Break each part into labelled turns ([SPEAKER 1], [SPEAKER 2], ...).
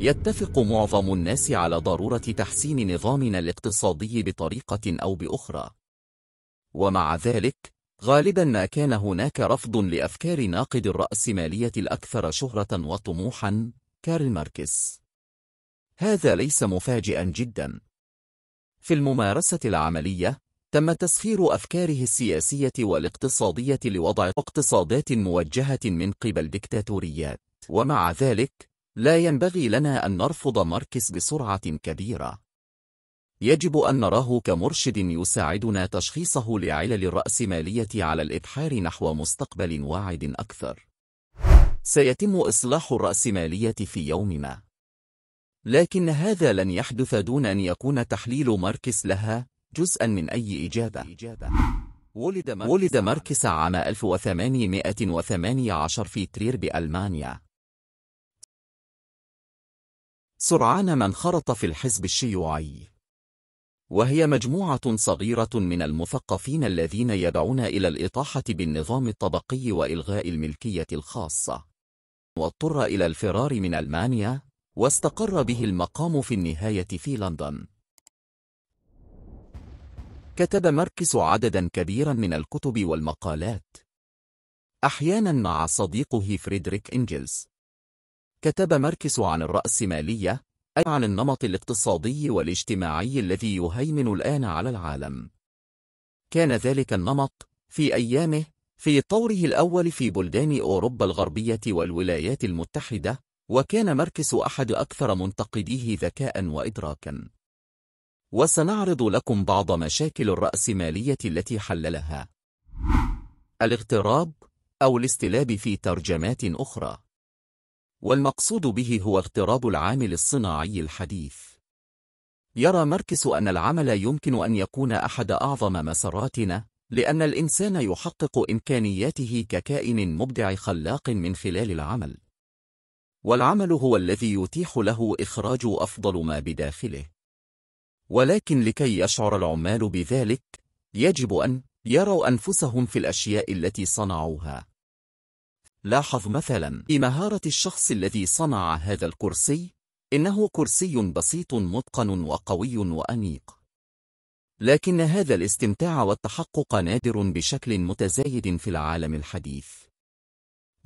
[SPEAKER 1] يتفق معظم الناس على ضرورة تحسين نظامنا الاقتصادي بطريقة أو بأخرى ومع ذلك غالبا ما كان هناك رفض لأفكار ناقد الرأسمالية الأكثر شهرة وطموحا كارل ماركس هذا ليس مفاجئا جدا في الممارسة العملية تم تسخير أفكاره السياسية والاقتصادية لوضع اقتصادات موجهة من قبل دكتاتوريات ومع ذلك لا ينبغي لنا أن نرفض ماركس بسرعة كبيرة. يجب أن نراه كمرشد يساعدنا تشخيصه لعلل الرأسمالية على الإبحار نحو مستقبل واعد أكثر. سيتم إصلاح الرأسمالية في يوم ما. لكن هذا لن يحدث دون أن يكون تحليل ماركس لها جزءا من أي إجابة. ولد ماركس عام 1818 في ترير بألمانيا. سرعان ما انخرط في الحزب الشيوعي وهي مجموعة صغيرة من المثقفين الذين يدعون إلى الإطاحة بالنظام الطبقي وإلغاء الملكية الخاصة واضطر إلى الفرار من ألمانيا واستقر به المقام في النهاية في لندن كتب ماركس عددا كبيرا من الكتب والمقالات أحيانا مع صديقه فريدريك إنجلز كتب ماركس عن الرأسمالية أي عن النمط الاقتصادي والاجتماعي الذي يهيمن الآن على العالم كان ذلك النمط في أيامه في طوره الأول في بلدان أوروبا الغربية والولايات المتحدة وكان ماركس أحد أكثر منتقديه ذكاء وإدراكا وسنعرض لكم بعض مشاكل الرأسمالية التي حللها الاغتراب أو الاستلاب في ترجمات أخرى والمقصود به هو اغتراب العامل الصناعي الحديث يرى ماركس أن العمل يمكن أن يكون أحد أعظم مسراتنا لأن الإنسان يحقق إمكانياته ككائن مبدع خلاق من خلال العمل والعمل هو الذي يتيح له إخراج أفضل ما بداخله ولكن لكي يشعر العمال بذلك يجب أن يروا أنفسهم في الأشياء التي صنعوها لاحظ مثلا مهارة الشخص الذي صنع هذا الكرسي إنه كرسي بسيط متقن وقوي وأنيق لكن هذا الاستمتاع والتحقق نادر بشكل متزايد في العالم الحديث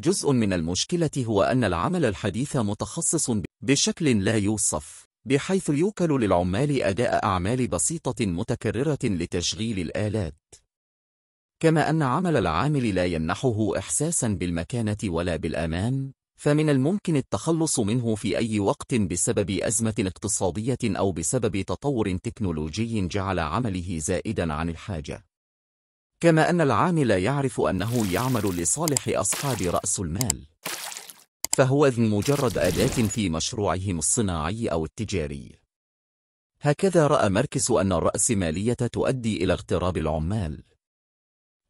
[SPEAKER 1] جزء من المشكلة هو أن العمل الحديث متخصص بشكل لا يوصف بحيث يوكل للعمال أداء أعمال بسيطة متكررة لتشغيل الآلات كما أن عمل العامل لا يمنحه إحساسا بالمكانة ولا بالأمان فمن الممكن التخلص منه في أي وقت بسبب أزمة اقتصادية أو بسبب تطور تكنولوجي جعل عمله زائدا عن الحاجة كما أن العامل يعرف أنه يعمل لصالح أصحاب رأس المال فهو مجرد أداة في مشروعهم الصناعي أو التجاري هكذا رأى مركز أن الرأسمالية تؤدي إلى اغتراب العمال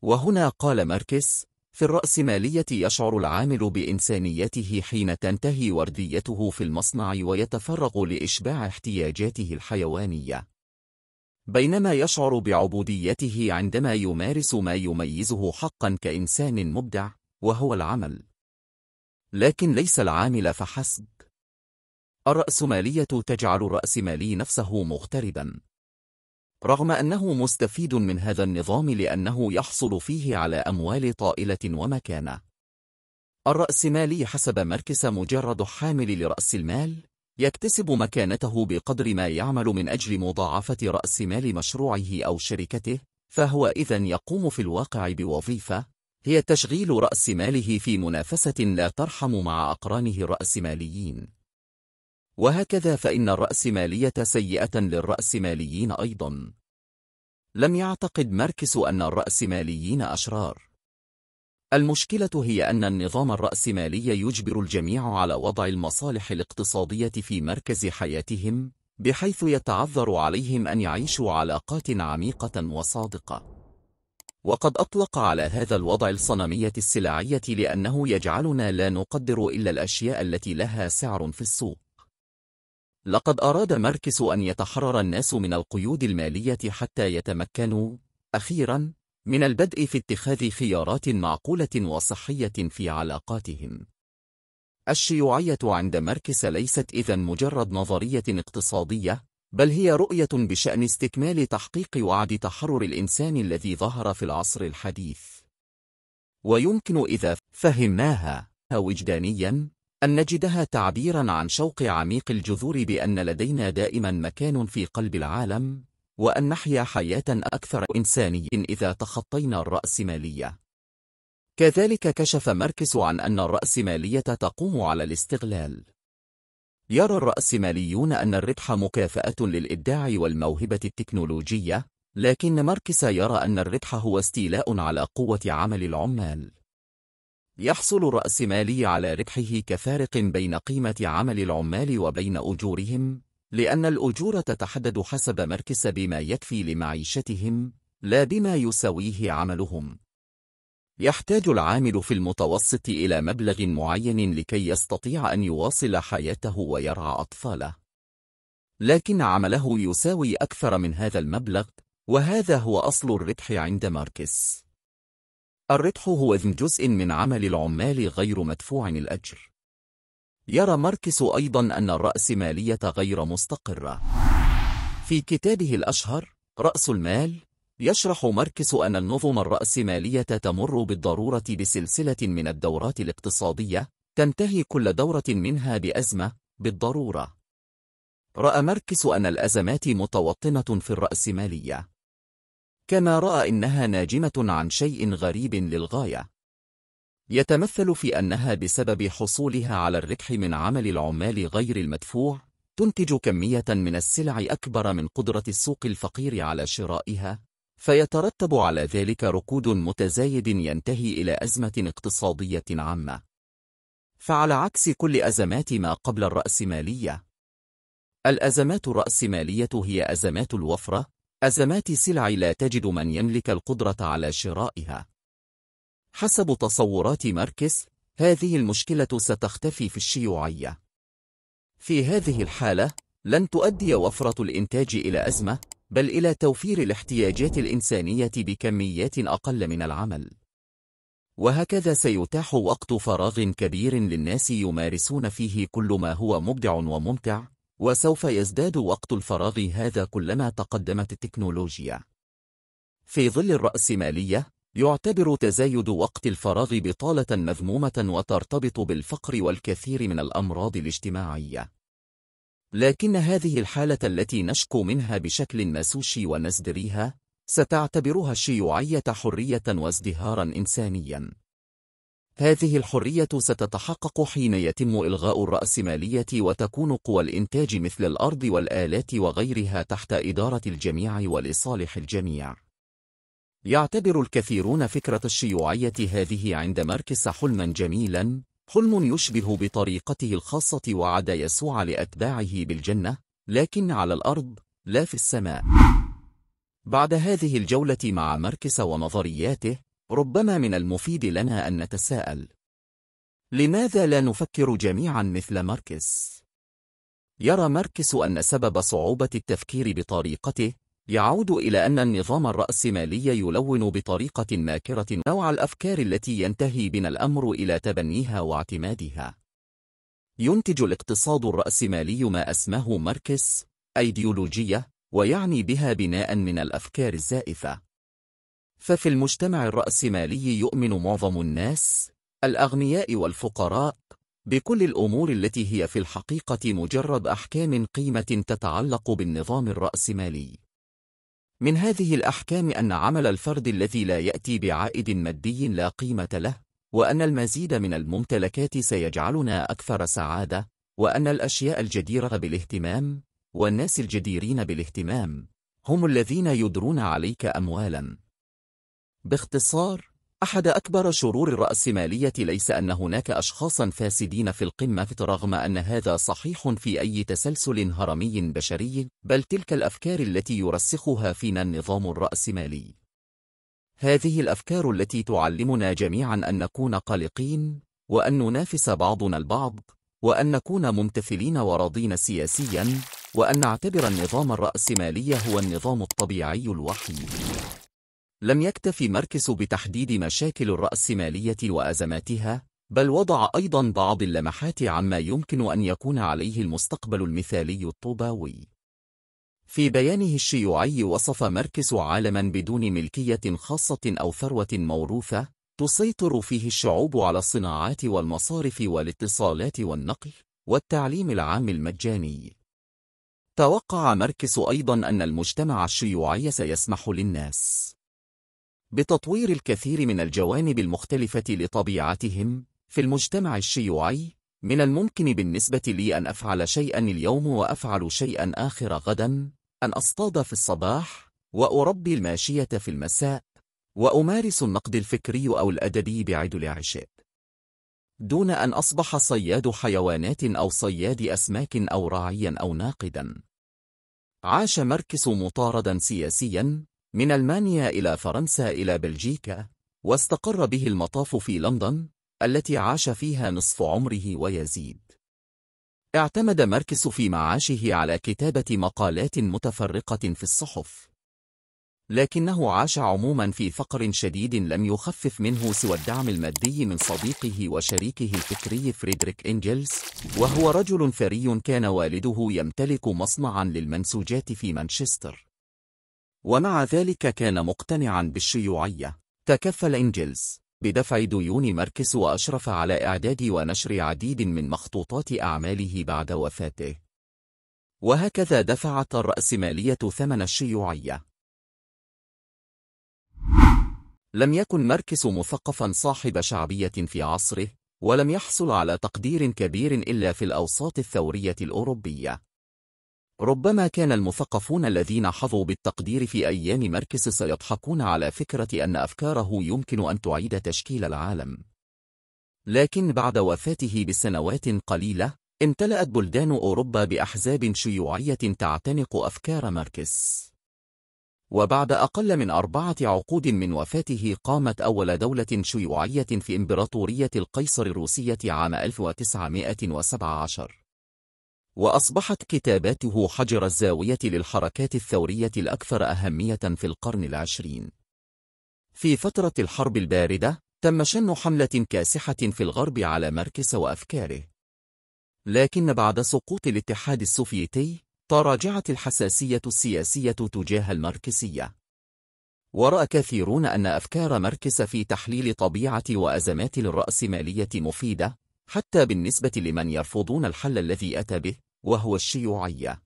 [SPEAKER 1] وهنا قال ماركس في الرأسمالية يشعر العامل بإنسانيته حين تنتهي ورديته في المصنع ويتفرغ لإشباع احتياجاته الحيوانية بينما يشعر بعبوديته عندما يمارس ما يميزه حقا كإنسان مبدع وهو العمل لكن ليس العامل فحسب الرأسمالية تجعل الرأسمالي نفسه مغتربا رغم أنه مستفيد من هذا النظام لأنه يحصل فيه على أموال طائلة ومكانة. الرأسمالي حسب مركز مجرد حامل لرأس المال يكتسب مكانته بقدر ما يعمل من أجل مضاعفة رأس مال مشروعه أو شركته فهو إذا يقوم في الواقع بوظيفة هي تشغيل رأس ماله في منافسة لا ترحم مع أقرانه الرأسماليين وهكذا فإن الرأسمالية سيئة للرأسماليين أيضا لم يعتقد ماركس أن الرأسماليين أشرار المشكلة هي أن النظام الرأسمالي يجبر الجميع على وضع المصالح الاقتصادية في مركز حياتهم بحيث يتعذر عليهم أن يعيشوا علاقات عميقة وصادقة وقد أطلق على هذا الوضع الصنمية السلعية لأنه يجعلنا لا نقدر إلا الأشياء التي لها سعر في السوق لقد أراد ماركس أن يتحرر الناس من القيود المالية حتى يتمكنوا, أخيرا, من البدء في اتخاذ خيارات معقولة وصحية في علاقاتهم. الشيوعية عند ماركس ليست إذا مجرد نظرية اقتصادية، بل هي رؤية بشأن استكمال تحقيق وعد تحرر الإنسان الذي ظهر في العصر الحديث. ويمكن إذا فهمناها وجدانياً أن نجدها تعبيرا عن شوق عميق الجذور بأن لدينا دائما مكان في قلب العالم وأن نحيا حياة أكثر إنساني إذا تخطينا الرأسمالية كذلك كشف ماركس عن أن الرأسمالية تقوم على الاستغلال يرى الرأسماليون أن الربح مكافأة للإبداع والموهبة التكنولوجية لكن ماركس يرى أن الربح هو استيلاء على قوة عمل العمال يحصل الرأسمالي على ربحه كفارق بين قيمة عمل العمال وبين أجورهم لأن الأجور تتحدد حسب مركز بما يكفي لمعيشتهم لا بما يساويه عملهم يحتاج العامل في المتوسط إلى مبلغ معين لكي يستطيع أن يواصل حياته ويرعى أطفاله لكن عمله يساوي أكثر من هذا المبلغ وهذا هو أصل الربح عند ماركس الربح هو جزء من عمل العمال غير مدفوع الأجر. يرى ماركس أيضا أن الرأسمالية غير مستقرة. في كتابه الأشهر، رأس المال، يشرح ماركس أن النظم الرأسمالية تمر بالضرورة بسلسلة من الدورات الاقتصادية، تنتهي كل دورة منها بأزمة، بالضرورة. رأى ماركس أن الأزمات متوطنة في الرأسمالية. كما رأى إنها ناجمة عن شيء غريب للغاية يتمثل في أنها بسبب حصولها على الربح من عمل العمال غير المدفوع تنتج كمية من السلع أكبر من قدرة السوق الفقير على شرائها فيترتب على ذلك ركود متزايد ينتهي إلى أزمة اقتصادية عامة فعلى عكس كل أزمات ما قبل الرأسمالية الأزمات الرأسمالية هي أزمات الوفرة أزمات سلع لا تجد من يملك القدرة على شرائها حسب تصورات ماركس هذه المشكلة ستختفي في الشيوعية في هذه الحالة لن تؤدي وفرة الإنتاج إلى أزمة بل إلى توفير الاحتياجات الإنسانية بكميات أقل من العمل وهكذا سيتاح وقت فراغ كبير للناس يمارسون فيه كل ما هو مبدع وممتع وسوف يزداد وقت الفراغ هذا كلما تقدمت التكنولوجيا. في ظل الرأسمالية، يعتبر تزايد وقت الفراغ بطالة مذمومة وترتبط بالفقر والكثير من الأمراض الاجتماعية. لكن هذه الحالة التي نشكو منها بشكل نسوشي ونزدريها، ستعتبرها الشيوعية حرية وازدهارا إنسانيا. هذه الحرية ستتحقق حين يتم إلغاء الرأسمالية وتكون قوى الإنتاج مثل الأرض والآلات وغيرها تحت إدارة الجميع ولصالح الجميع. يعتبر الكثيرون فكرة الشيوعية هذه عند ماركس حلما جميلا، حلم يشبه بطريقته الخاصة وعد يسوع لأتباعه بالجنة، لكن على الأرض، لا في السماء. بعد هذه الجولة مع ماركس ونظرياته، ربما من المفيد لنا أن نتساءل لماذا لا نفكر جميعا مثل ماركس؟ يرى ماركس أن سبب صعوبة التفكير بطريقته يعود إلى أن النظام الرأسمالي يلون بطريقة ماكرة نوع الأفكار التي ينتهي بنا الأمر إلى تبنيها واعتمادها. ينتج الاقتصاد الرأسمالي ما أسماه ماركس أيديولوجية ويعني بها بناء من الأفكار الزائفة. ففي المجتمع الرأسمالي يؤمن معظم الناس الأغنياء والفقراء بكل الأمور التي هي في الحقيقة مجرد أحكام قيمة تتعلق بالنظام الرأسمالي من هذه الأحكام أن عمل الفرد الذي لا يأتي بعائد مادي لا قيمة له وأن المزيد من الممتلكات سيجعلنا أكثر سعادة وأن الأشياء الجديرة بالاهتمام والناس الجديرين بالاهتمام هم الذين يدرون عليك أموالاً باختصار أحد أكبر شرور الرأسمالية ليس أن هناك أشخاصا فاسدين في القمة رغم أن هذا صحيح في أي تسلسل هرمي بشري بل تلك الأفكار التي يرسخها فينا النظام الرأسمالي هذه الأفكار التي تعلمنا جميعا أن نكون قلقين وأن ننافس بعضنا البعض وأن نكون ممتثلين وراضين سياسيا وأن نعتبر النظام الرأسمالي هو النظام الطبيعي الوحيد لم يكتف مركز بتحديد مشاكل الرأسمالية وأزماتها بل وضع أيضا بعض اللمحات عما يمكن أن يكون عليه المستقبل المثالي الطوباوي في بيانه الشيوعي وصف مركز عالما بدون ملكية خاصة أو ثروة موروثة تسيطر فيه الشعوب على الصناعات والمصارف والاتصالات والنقل والتعليم العام المجاني توقع مركز أيضا أن المجتمع الشيوعي سيسمح للناس بتطوير الكثير من الجوانب المختلفة لطبيعتهم في المجتمع الشيوعي من الممكن بالنسبة لي أن أفعل شيئا اليوم وأفعل شيئا آخر غدا أن أصطاد في الصباح وأربي الماشية في المساء وأمارس النقد الفكري أو الأدبي بعد العشاء دون أن أصبح صياد حيوانات أو صياد أسماك أو راعيا أو ناقدا عاش ماركس مطاردا سياسيا من ألمانيا إلى فرنسا إلى بلجيكا واستقر به المطاف في لندن التي عاش فيها نصف عمره ويزيد اعتمد ماركس في معاشه على كتابة مقالات متفرقة في الصحف لكنه عاش عموما في فقر شديد لم يخفف منه سوى الدعم المادي من صديقه وشريكه الفكري فريدريك إنجلز وهو رجل ثري كان والده يمتلك مصنعا للمنسوجات في مانشستر ومع ذلك كان مقتنعا بالشيوعية تكفل إنجلز بدفع ديون مركز وأشرف على إعداد ونشر عديد من مخطوطات أعماله بعد وفاته وهكذا دفعت الرأسمالية ثمن الشيوعية لم يكن مركز مثقفا صاحب شعبية في عصره ولم يحصل على تقدير كبير إلا في الأوساط الثورية الأوروبية ربما كان المثقفون الذين حظوا بالتقدير في أيام مركز سيضحكون على فكرة أن أفكاره يمكن أن تعيد تشكيل العالم لكن بعد وفاته بسنوات قليلة امتلأت بلدان أوروبا بأحزاب شيوعية تعتنق أفكار ماركس وبعد أقل من أربعة عقود من وفاته قامت أول دولة شيوعية في إمبراطورية القيصر الروسية عام 1917 وأصبحت كتاباته حجر الزاوية للحركات الثورية الأكثر أهمية في القرن العشرين. في فترة الحرب الباردة، تم شن حملة كاسحة في الغرب على ماركس وأفكاره. لكن بعد سقوط الاتحاد السوفيتي، تراجعت الحساسية السياسية تجاه الماركسية. ورأى كثيرون أن أفكار ماركس في تحليل طبيعة وأزمات الرأسمالية مفيدة، حتى بالنسبة لمن يرفضون الحل الذي أتى به، وهو الشيوعية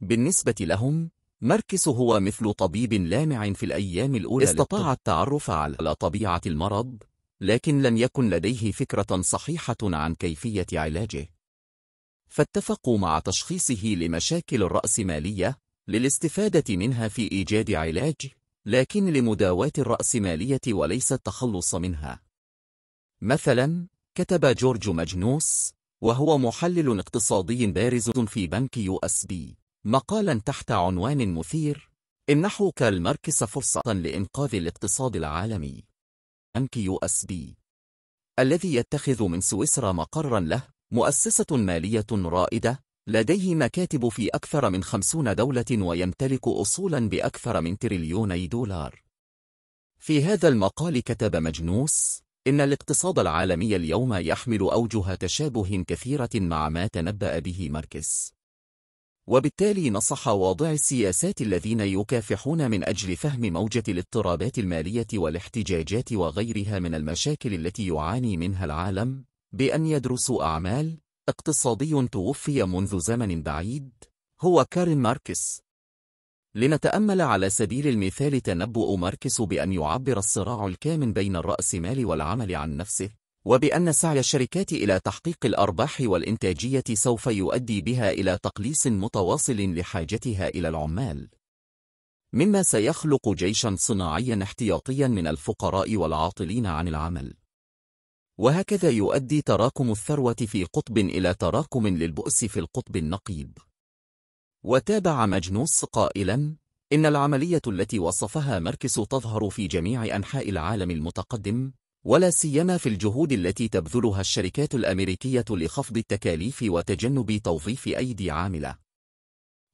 [SPEAKER 1] بالنسبة لهم مركز هو مثل طبيب لامع في الأيام الأولى استطاع التعرف على طبيعة المرض لكن لم يكن لديه فكرة صحيحة عن كيفية علاجه فاتفقوا مع تشخيصه لمشاكل الرأسمالية للاستفادة منها في إيجاد علاج لكن لمداواة الرأسمالية وليس التخلص منها مثلا كتب جورج مجنوس وهو محلل اقتصادي بارز في بنك يو اس بي مقالا تحت عنوان مثير إنحو كالمركز فرصة لإنقاذ الاقتصاد العالمي بنك يو اس بي الذي يتخذ من سويسرا مقرا له مؤسسة مالية رائدة لديه مكاتب في أكثر من خمسون دولة ويمتلك أصولا بأكثر من تريليوني دولار في هذا المقال كتب مجنوس إن الاقتصاد العالمي اليوم يحمل أوجه تشابه كثيرة مع ما تنبأ به ماركس وبالتالي نصح واضع السياسات الذين يكافحون من أجل فهم موجة الاضطرابات المالية والاحتجاجات وغيرها من المشاكل التي يعاني منها العالم بأن يدرسوا أعمال اقتصادي توفي منذ زمن بعيد هو كارل ماركس لنتأمل على سبيل المثال تنبؤ ماركس بأن يعبر الصراع الكامن بين الرأسمال والعمل عن نفسه وبأن سعي الشركات إلى تحقيق الأرباح والإنتاجية سوف يؤدي بها إلى تقليص متواصل لحاجتها إلى العمال مما سيخلق جيشا صناعيا احتياطيا من الفقراء والعاطلين عن العمل وهكذا يؤدي تراكم الثروة في قطب إلى تراكم للبؤس في القطب النقيض وتابع مجنوس قائلا إن العملية التي وصفها مركز تظهر في جميع أنحاء العالم المتقدم ولا سيما في الجهود التي تبذلها الشركات الأمريكية لخفض التكاليف وتجنب توظيف أيدي عاملة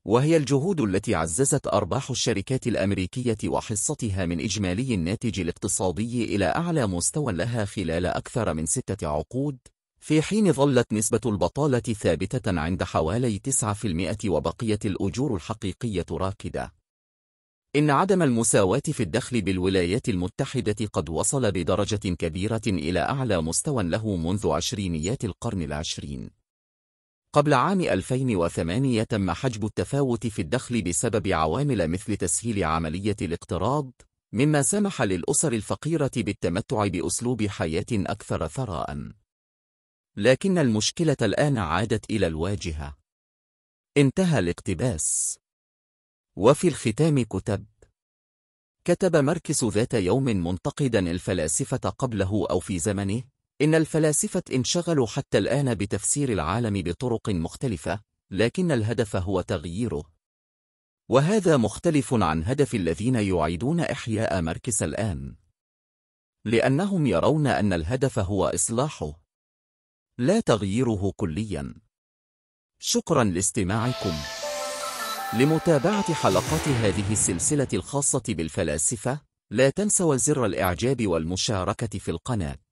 [SPEAKER 1] وهي الجهود التي عززت أرباح الشركات الأمريكية وحصتها من إجمالي الناتج الاقتصادي إلى أعلى مستوى لها خلال أكثر من ستة عقود في حين ظلت نسبة البطالة ثابتة عند حوالي 9% وبقيت الأجور الحقيقية راكدة. إن عدم المساواة في الدخل بالولايات المتحدة قد وصل بدرجة كبيرة إلى أعلى مستوى له منذ عشرينيات القرن العشرين. قبل عام 2008 تم حجب التفاوت في الدخل بسبب عوامل مثل تسهيل عملية الاقتراض، مما سمح للأسر الفقيرة بالتمتع بأسلوب حياة أكثر ثراءً. لكن المشكلة الآن عادت إلى الواجهة. انتهى الاقتباس. وفي الختام كتب كتب مركز ذات يوم منتقدا الفلاسفة قبله أو في زمنه إن الفلاسفة انشغلوا حتى الآن بتفسير العالم بطرق مختلفة لكن الهدف هو تغييره وهذا مختلف عن هدف الذين يعيدون إحياء مركز الآن لأنهم يرون أن الهدف هو إصلاحه لا تغييره كليا شكرا لاستماعكم لمتابعة حلقات هذه السلسلة الخاصة بالفلاسفة لا تنسوا زر الإعجاب والمشاركة في القناة